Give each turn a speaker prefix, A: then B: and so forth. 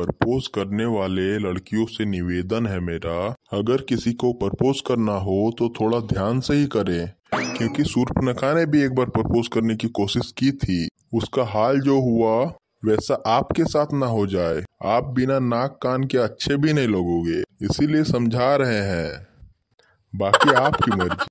A: propose करने वाले लड़कियों से निवेदन है मेरा अगर किसी को प्रपोज करना हो तो थोड़ा ध्यान से ही करें क्योंकि सूर्पनखा ने भी एक बार प्रपोज करने की कोशिश की थी उसका हाल जो हुआ वैसा आपके साथ ना हो जाए आप बिना नाक कान के अच्छे भी नहीं लगोगे इसीलिए समझा रहे हैं बाकी आपकी मर्जी